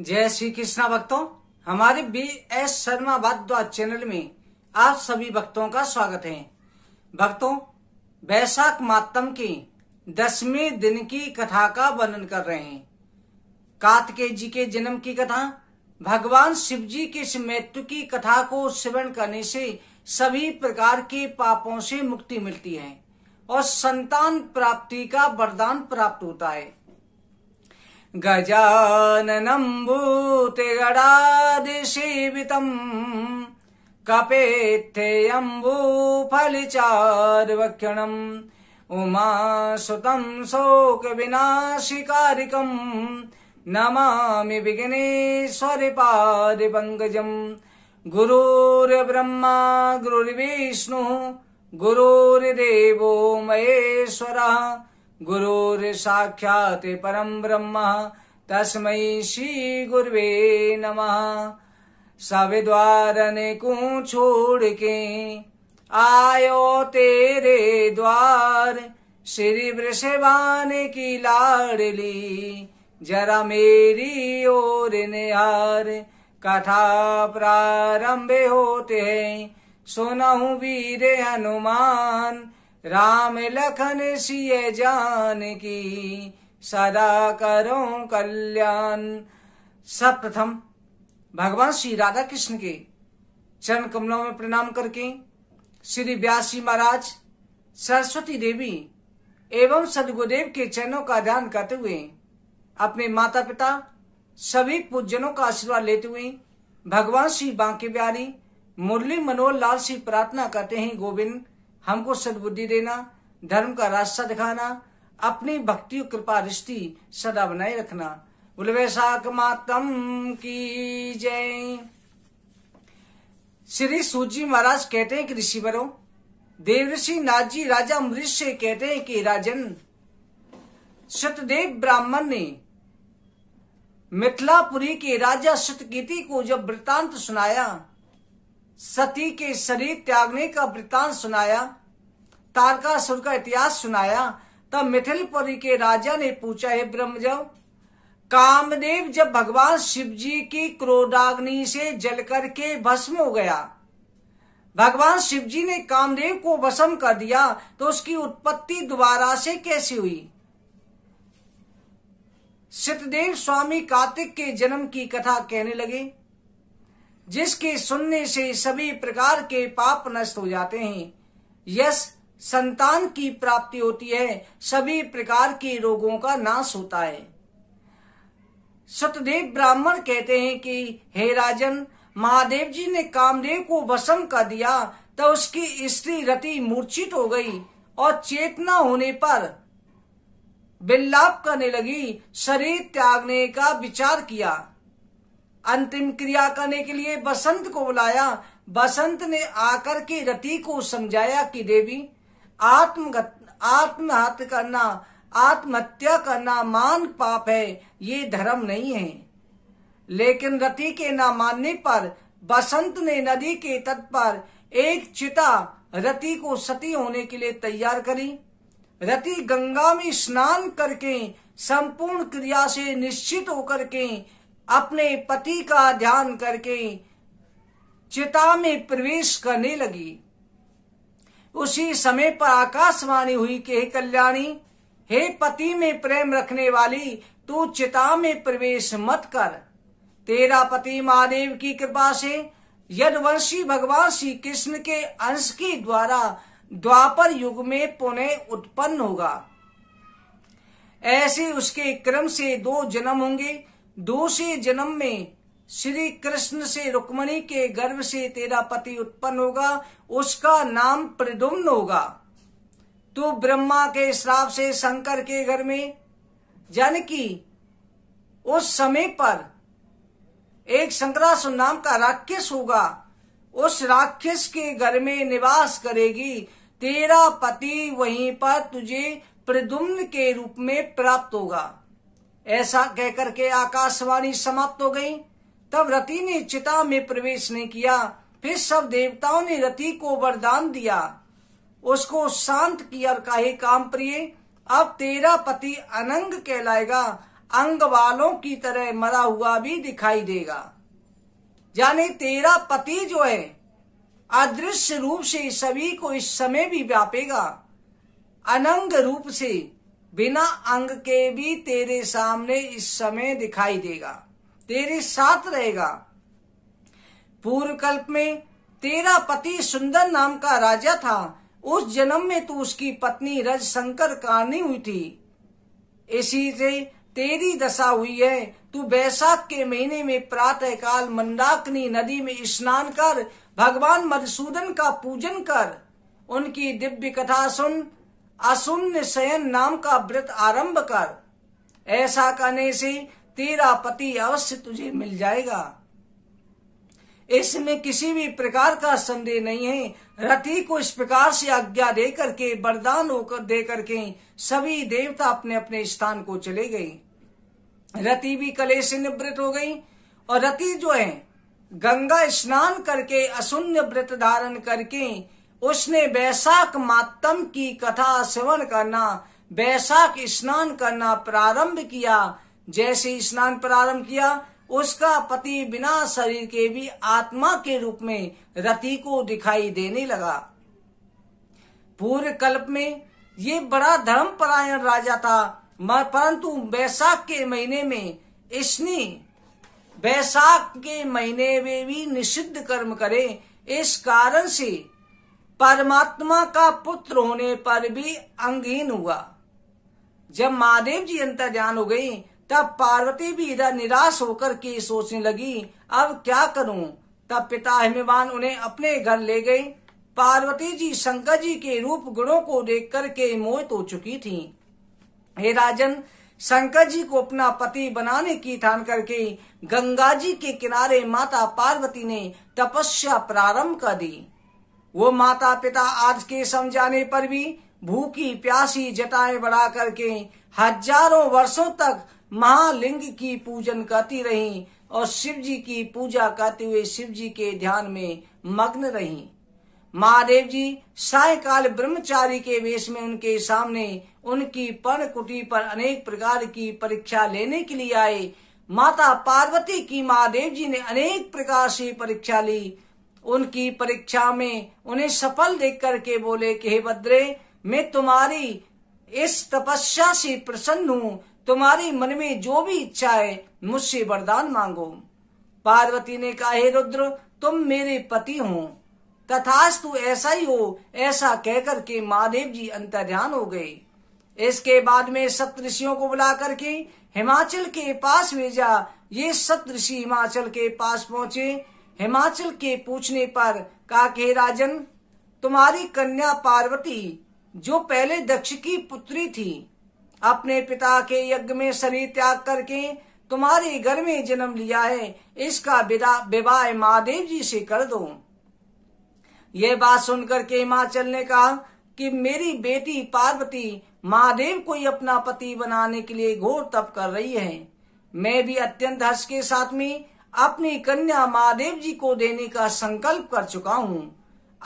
जय श्री कृष्णा भक्तों हमारे B S Sharma Wadhwa channel में आप सभी भक्तों का स्वागत है भक्तों वैशाख मातम के दसवें दिन की कथा का वर्णन कर रहे हैं कार्तिकेय जी के जन्म की कथा भगवान शिव जी के इस मृत्यु की कथा को श्रवण करने से सभी प्रकार के पापों से मुक्ति मिलती है और संतान प्राप्ति का वरदान प्राप्त होता है गजाननम्बूतिगडादिसेवितम् कपेत्थेऽम्बूफलिचार्वक्षणम् उमासुतम् शोकविनाशिकारिकम् नमामि विघ्नेश्वरि पादिपङ्कजम् गुरुर्ब्रह्मा गुरुर्विष्णुः गुरुर्देवो महेश्वरः गुरुर्साक्षात् परम ब्रह्म तस्मै श्रीगुर्वे नमः सविद्वार ने छोड़ के आयो तेरे द्वार श्री वृषभान की लाडली जरा मेरी ओर निहार कथा प्रारंभ होते हैं सुनहु वीर हनुमान राम लखन सिय जान की सदा करो कल्याण सर्वप्रथम भगवान श्री राधा कृष्ण के चरण कमलों में प्रणाम करके श्री ब्यासी महाराज सरस्वती देवी एवं सदगुरुदेव के चरणों का ध्यान करते हुए अपने माता पिता सभी पूजनों का आशीर्वाद लेते हुए भगवान श्री बांके बिहारी मुरली मनोहर लाल से प्रार्थना करते हैं गोविंद हमको सदबुद्धि देना धर्म का रास्ता दिखाना अपनी भक्ति और कृपा रिश्ती सदा बनाए रखना बोले वैशाख मातम की जय श्री सूजी महाराज कहते हैं कि बरो देव ऋषि नाजी राजा अमृत से कहते हैं कि राजन सतदेव ब्राह्मण ने मिथिलापुरी के राजा सतकीति को जब वृतांत सुनाया सती के शरीर त्यागने का वृतांत सुनाया तारकासुर का इतिहास सुनाया तब मिथिलपुरी के राजा ने पूछा है ब्रह्मजव कामदेव जब भगवान शिव जी की क्रोधाग्नि से जल करके भस्म हो गया भगवान शिव जी ने कामदेव को भस्म कर दिया तो उसकी उत्पत्ति दोबारा से कैसी हुई सिद्धदेव स्वामी कार्तिक के जन्म की कथा कहने लगे जिसके सुनने से सभी प्रकार के पाप नष्ट हो जाते हैं यस संतान की प्राप्ति होती है सभी प्रकार के रोगों का नाश होता है सतदेव ब्राह्मण कहते हैं कि हे राजन महादेव जी ने कामदेव को वसम कर दिया तो उसकी स्त्री रति मूर्छित हो गई और चेतना होने पर बिल्लाप करने लगी शरीर त्यागने का विचार किया अंतिम क्रिया करने के लिए बसंत को बुलाया बसंत ने आकर के रति को समझाया कि देवी आत्मगत आत्महत्या करना आत्महत्या करना मान पाप है ये धर्म नहीं है लेकिन रति के न मानने पर बसंत ने नदी के तट पर एक चिता रति को सती होने के लिए तैयार करी रति गंगा में स्नान करके संपूर्ण क्रिया से निश्चित होकर के अपने पति का ध्यान करके चिता में प्रवेश करने लगी उसी समय पर आकाशवाणी हुई कि हे कल्याणी हे पति में प्रेम रखने वाली तू चिता में प्रवेश मत कर तेरा पति महादेव की कृपा से यदवंशी भगवान श्री कृष्ण के अंश के द्वारा द्वापर युग में पुनः उत्पन्न होगा ऐसे उसके क्रम से दो जन्म होंगे दूसरे जन्म में श्री कृष्ण से रुक्मणी के गर्भ से तेरा पति उत्पन्न होगा उसका नाम प्रदुम्न होगा तू ब्रह्मा के श्राप से शंकर के घर में जानकी उस समय पर एक शंकरासुर नाम का राक्षस होगा उस राक्षस के घर में निवास करेगी तेरा पति वहीं पर तुझे प्रदुम्न के रूप में प्राप्त होगा ऐसा कहकर के आकाशवाणी समाप्त हो गई तब रति ने चिता में प्रवेश नहीं किया फिर सब देवताओं ने रति को वरदान दिया उसको शांत किया और कहे काम प्रिय अब तेरा पति अनंग कहलाएगा अंग वालों की तरह मरा हुआ भी दिखाई देगा यानी तेरा पति जो है अदृश्य रूप से सभी को इस समय भी व्यापेगा अनंग रूप से बिना अंग के भी तेरे सामने इस समय दिखाई देगा तेरे साथ रहेगा पूर्व कल्प में तेरा पति सुंदर नाम का राजा था उस जन्म में तू उसकी पत्नी रज शंकर कारणी हुई थी इसी से तेरी दशा हुई है तू बैसाख के महीने में प्रातः काल मंदाकिनी नदी में स्नान कर भगवान मधुसूदन का पूजन कर उनकी दिव्य कथा सुन असुन्य शयन नाम का व्रत आरंभ कर ऐसा करने से तेरा पति अवश्य तुझे मिल जाएगा इसमें किसी भी प्रकार का संदेह नहीं है रति को इस प्रकार से आज्ञा दे करके वरदान होकर दे करके सभी देवता अपने अपने स्थान को चले गए रति भी कले से निवृत्त हो गई और रति जो है गंगा स्नान करके अशून्य व्रत धारण करके उसने वैशाख मातम की कथा श्रवण करना वैशाख स्नान करना प्रारंभ किया जैसे ही स्नान प्रारंभ किया उसका पति बिना शरीर के भी आत्मा के रूप में रति को दिखाई देने लगा पूर्व कल्प में ये बड़ा धर्मपरायण राजा था परंतु बैसाख के महीने में इसने बैसाख के महीने में भी निषिद्ध कर्म करे इस कारण से परमात्मा का पुत्र होने पर भी अंगहीन हुआ जब महादेव जी अंतर ध्यान हो गई तब पार्वती भी इधर निराश होकर के सोचने लगी अब क्या करूं? तब पिता हिमवान उन्हें अपने घर ले गए पार्वती जी शंकर जी के रूप गुणों को देख कर के मोहित हो चुकी थी हे राजन शंकर जी को अपना पति बनाने की ठान करके गंगा जी के किनारे माता पार्वती ने तपस्या प्रारंभ कर दी वो माता पिता आज के समझाने पर भी भूखी प्यासी जटाएं बढ़ा करके हजारों वर्षों तक महालिंग की पूजन करती रही और शिव जी की पूजा करते हुए शिव जी के ध्यान में मग्न रही महादेव जी सायकाल ब्रह्मचारी के वेश में उनके सामने उनकी पर्ण कुटी पर अनेक प्रकार की परीक्षा लेने के लिए आए माता पार्वती की महादेव जी ने अनेक प्रकार से परीक्षा ली उनकी परीक्षा में उन्हें सफल देख करके बोले के हे बद्रे मैं तुम्हारी इस तपस्या से प्रसन्न हूँ तुम्हारी मन में जो भी इच्छा है मुझसे वरदान मांगो पार्वती ने कहा हे रुद्र तुम मेरे पति हो तथास्तु ऐसा ही हो ऐसा कहकर के महादेव जी अंतर्ध्यान हो गए इसके बाद में सप्तषियों को बुला करके हिमाचल के पास भेजा ये सप्तषि हिमाचल के पास पहुंचे हिमाचल के पूछने पर कहा के राजन तुम्हारी कन्या पार्वती जो पहले दक्ष की पुत्री थी अपने पिता के यज्ञ में शरीर त्याग करके तुम्हारे घर में जन्म लिया है इसका विवाह महादेव जी से कर दो यह बात सुनकर के हिमाचल ने कहा कि मेरी बेटी पार्वती महादेव को ही अपना पति बनाने के लिए घोर तप कर रही है मैं भी अत्यंत हर्ष के साथ में अपनी कन्या महादेव जी को देने का संकल्प कर चुका हूँ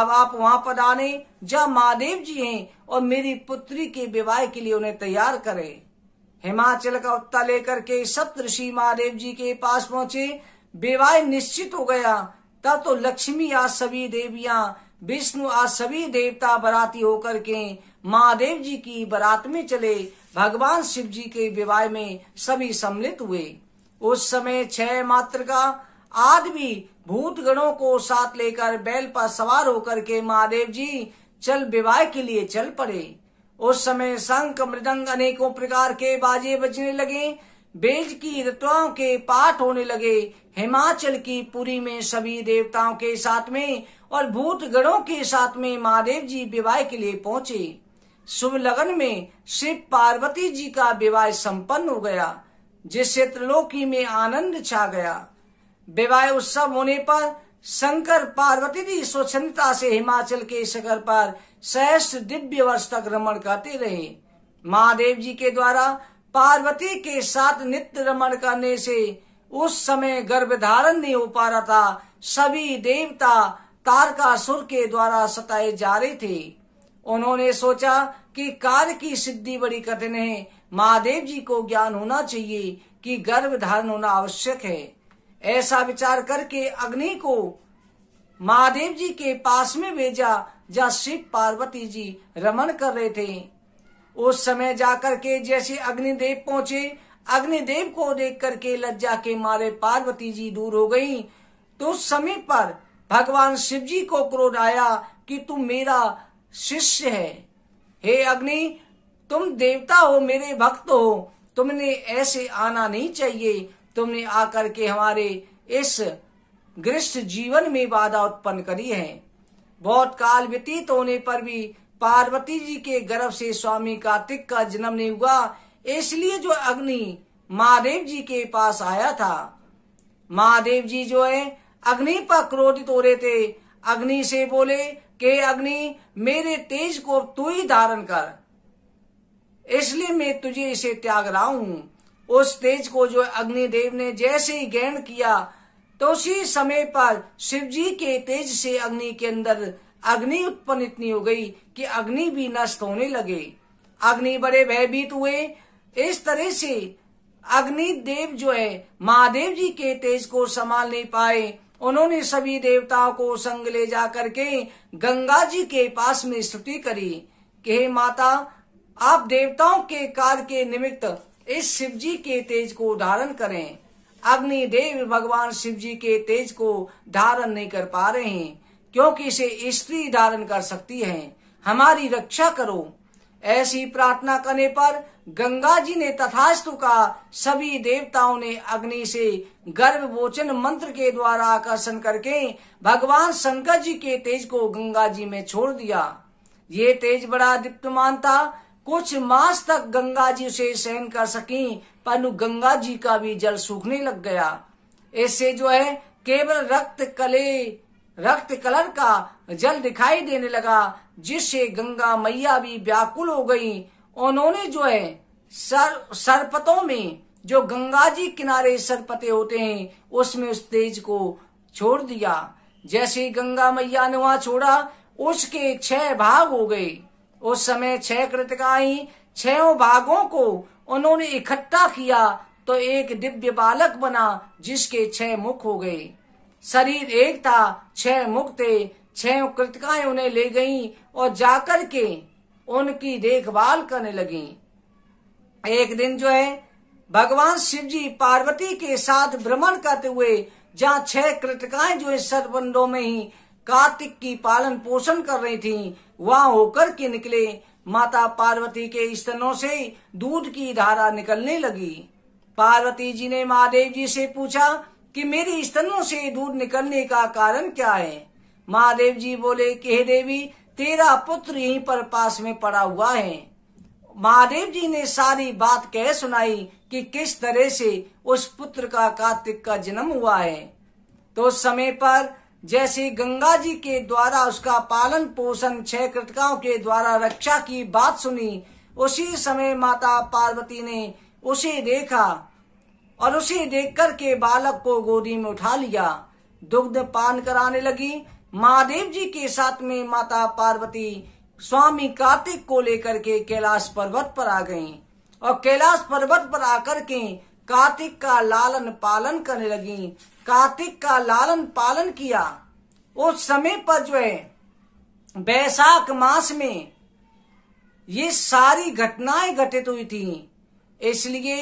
अब आप वहां पर आने जहाँ महादेव जी हैं और मेरी पुत्री के विवाह के लिए उन्हें तैयार करें हिमाचल का उत्ता लेकर के सप्तषि महादेव जी के पास पहुंचे विवाह निश्चित हो गया तब तो लक्ष्मी आज सभी देवियां विष्णु आज सभी देवता बराती होकर के महादेव जी की बरात में चले भगवान शिव जी के विवाह में सभी सम्मिलित हुए उस समय छह मात्र का आदमी भी भूत गणों को साथ लेकर बैल पर सवार होकर के महादेव जी चल विवाह के लिए चल पड़े उस समय शंख मृदंग अनेकों प्रकार के बाजे बजने लगे बेज की रतवाओं के पाठ होने लगे हिमाचल की पुरी में सभी देवताओं के साथ में और भूत गणों के साथ में महादेव जी विवाह के लिए पहुंचे शुभ लगन में शिव पार्वती जी का विवाह संपन्न हो गया जिससे त्रिलोकी में आनंद छा गया विवाह उत्सव होने पर शंकर पार्वती जी स्वच्छता से हिमाचल के शिखर पर सहस्त्र दिव्य वर्ष तक रमण करते रहे महादेव जी के द्वारा पार्वती के साथ नित्य रमण करने से उस समय गर्भ धारण नहीं हो पा रहा था सभी देवता तारकासुर के द्वारा सताए जा रहे थे उन्होंने सोचा कि कार्य की सिद्धि बड़ी कठिन है महादेव जी को ज्ञान होना चाहिए कि गर्भ धारण होना आवश्यक है ऐसा विचार करके अग्नि को महादेव जी के पास में भेजा जहाँ शिव पार्वती जी रमन कर रहे थे उस समय जाकर के जैसे अग्निदेव पहुंचे अग्निदेव को देख करके लज्जा के मारे पार्वती जी दूर हो गयी तो उस समय पर भगवान शिव जी को क्रोध आया कि तुम मेरा शिष्य है हे अग्नि तुम देवता हो मेरे भक्त हो तुमने ऐसे आना नहीं चाहिए तुमने आकर के हमारे इस ग्रस्त जीवन में बाधा उत्पन्न करी है बहुत काल व्यतीत होने पर भी पार्वती जी के गर्भ से स्वामी कार्तिक का जन्म नहीं हुआ इसलिए जो अग्नि महादेव जी के पास आया था महादेव जी जो है अग्नि पर क्रोधित हो रहे थे अग्नि से बोले के अग्नि मेरे तेज को तू ही धारण कर इसलिए मैं तुझे इसे त्याग रहा हूं उस तेज को जो अग्निदेव ने जैसे ही ग्रहण किया तो उसी समय पर शिव जी के तेज से अग्नि के अंदर अग्नि उत्पन्न इतनी हो गई कि अग्नि भी नष्ट होने लगे अग्नि बड़े भयभीत हुए इस तरह से अग्नि देव जो है महादेव जी के तेज को संभाल नहीं पाए उन्होंने सभी देवताओं को संग ले जा करके गंगा जी के पास में स्तुति करी कि हे माता आप देवताओं के कार्य के निमित्त इस शिव जी के तेज को धारण करें अग्नि देव भगवान शिव जी के तेज को धारण नहीं कर पा रहे हैं क्योंकि इसे स्त्री धारण कर सकती है हमारी रक्षा करो ऐसी प्रार्थना करने पर गंगा जी ने तथास्तु का सभी देवताओं ने अग्नि से गर्भ वोचन मंत्र के द्वारा आकर्षण करके भगवान शंकर जी के तेज को गंगा जी में छोड़ दिया ये तेज बड़ा दीप्तमान था कुछ मास तक गंगा जी उसे सहन कर सकी पर गंगा जी का भी जल सूखने लग गया ऐसे जो है केवल रक्त कले रक्त कलर का जल दिखाई देने लगा जिससे गंगा मैया भी व्याकुल हो गई उन्होंने जो है सर सरपतों में जो गंगा जी किनारे सरपते होते हैं उसमें उस तेज को छोड़ दिया जैसे गंगा मैया ने वहां छोड़ा उसके छह भाग हो गए उस समय छह कृतिकाई छो भागों को उन्होंने इकट्ठा किया तो एक दिव्य बालक बना जिसके छह मुख हो गए शरीर एक था छह मुख थे छह कृतिकाएं उन्हें ले गईं और जाकर के उनकी देखभाल करने लगी एक दिन जो है भगवान शिव जी पार्वती के साथ भ्रमण करते हुए जहाँ छह कृतिकाएं जो है सतबंधों में ही कार्तिक की पालन पोषण कर रही थी वहां होकर के निकले माता पार्वती के स्तनों से दूध की धारा निकलने लगी पार्वती जी ने महादेव जी से पूछा कि मेरे स्तनों से दूध निकलने का कारण क्या है महादेव जी बोले कि हे देवी तेरा पुत्र यहीं पर पास में पड़ा हुआ है महादेव जी ने सारी बात कह सुनाई कि किस तरह से उस पुत्र का कार्तिक का जन्म हुआ है तो उस समय पर जैसे गंगा जी के द्वारा उसका पालन पोषण छह कृतिकाओं के द्वारा रक्षा की बात सुनी उसी समय माता पार्वती ने उसे देखा और उसे देख कर के बालक को गोदी में उठा लिया दुग्ध पान कराने लगी महादेव जी के साथ में माता पार्वती स्वामी कार्तिक को लेकर के कैलाश पर्वत पर आ गईं और कैलाश पर्वत पर आकर के कार्तिक का लालन पालन करने लगी कार्तिक का लालन पालन किया उस समय पर जो है बैसाख मास में ये सारी घटनाएं घटित हुई थी इसलिए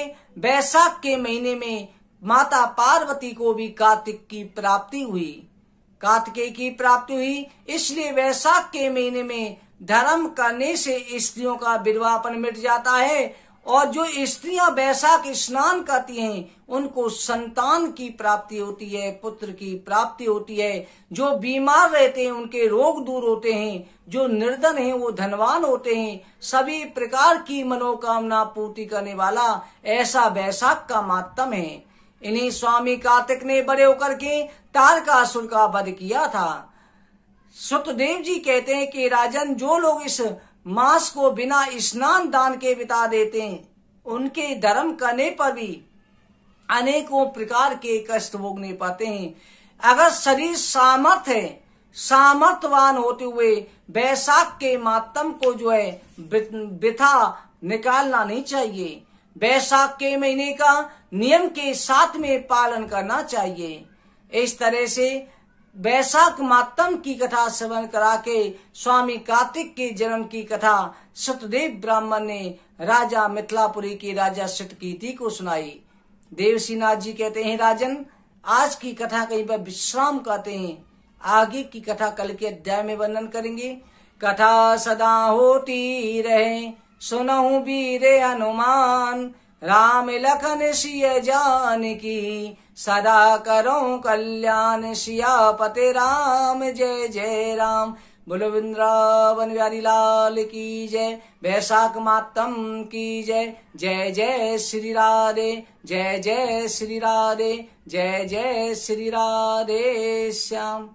बैसाख के महीने में माता पार्वती को भी कार्तिक की प्राप्ति हुई कार्तिक की प्राप्ति हुई इसलिए वैसाख के महीने में धर्म करने से स्त्रियों का विरवापन मिट जाता है और जो स्त्रियां बैसाख स्नान करती हैं उनको संतान की प्राप्ति होती है पुत्र की प्राप्ति होती है जो बीमार रहते हैं उनके रोग दूर होते हैं जो निर्धन हैं वो धनवान होते हैं सभी प्रकार की मनोकामना पूर्ति करने वाला ऐसा बैसाख का मातम है इन्हीं स्वामी कार्तिक ने बड़े होकर के तारकासुर का वध किया था सुतदेव जी कहते हैं कि राजन जो लोग इस मांस को बिना स्नान दान के बिता देते हैं उनके धर्म करने पर भी अनेकों प्रकार के कष्ट भोगने पाते हैं अगर शरीर सामर्थ है सामर्थवान होते हुए बैसाख के मातम को जो है बिथा निकालना नहीं चाहिए बैसाख के महीने का नियम के साथ में पालन करना चाहिए इस तरह से वैशाख मातम की कथा श्रवन करा के स्वामी कार्तिक के जन्म की कथा सतदेव ब्राह्मण ने राजा मिथिलापुरी के राजा सिटकीति को सुनाई देवसीनाथ जी कहते हैं राजन आज की कथा कहीं पर विश्राम कहते हैं आगे की कथा कल के अध्याय में वर्णन करेंगे कथा सदा होती रहे सुनऊ रे हनुमान राम लखन सिय जान की सदा करो कल्याण सिया पते राम जय जय राम बोलो वृंदावन बिहारी लाल की जय वैशाख मातम की जय जय जय श्री राधे जय जय श्री राधे जय जय श्री राधे श्याम